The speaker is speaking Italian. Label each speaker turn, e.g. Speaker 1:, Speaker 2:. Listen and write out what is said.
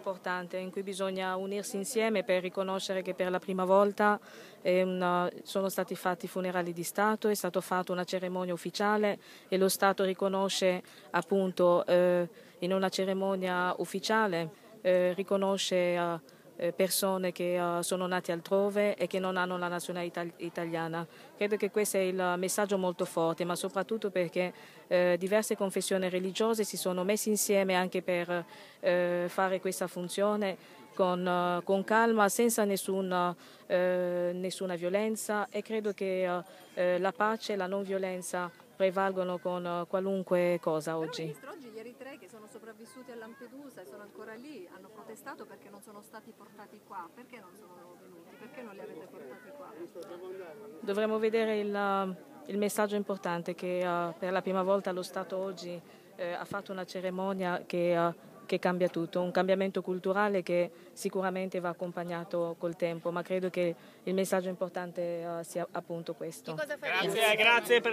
Speaker 1: importante in cui bisogna unirsi insieme per riconoscere che per la prima volta una, ehm, sono stati fatti funerali di Stato, è stata fatta una cerimonia ufficiale e lo Stato riconosce appunto eh, in una cerimonia ufficiale, eh, riconosce... Eh, eh, persone che eh, sono nate altrove e che non hanno la nazionalità italiana. Credo che questo è il messaggio molto forte, ma soprattutto perché eh, diverse confessioni religiose si sono messe insieme anche per fare questa funzione. Con, con, calma, senza nessuna, nessuna, violenza e credo che la pace e la non violenza prevalgono con eh, qualunque cosa oggi. Ministro,
Speaker 2: oggi gli eritrei che sono sopravvissuti a Lampedusa e sono ancora lì hanno protestato perché non sono stati portati qua. Perché non sono venuti? Perché non li avete portati qua?
Speaker 1: Dovremmo vedere il, eh, il messaggio importante che uh, per la prima volta lo Stato oggi uh, ha fatto una cerimonia che, uh, che cambia tutto, un cambiamento culturale che sicuramente va accompagnato col tempo, ma credo che il messaggio importante sia appunto questo. Grazie, grazie per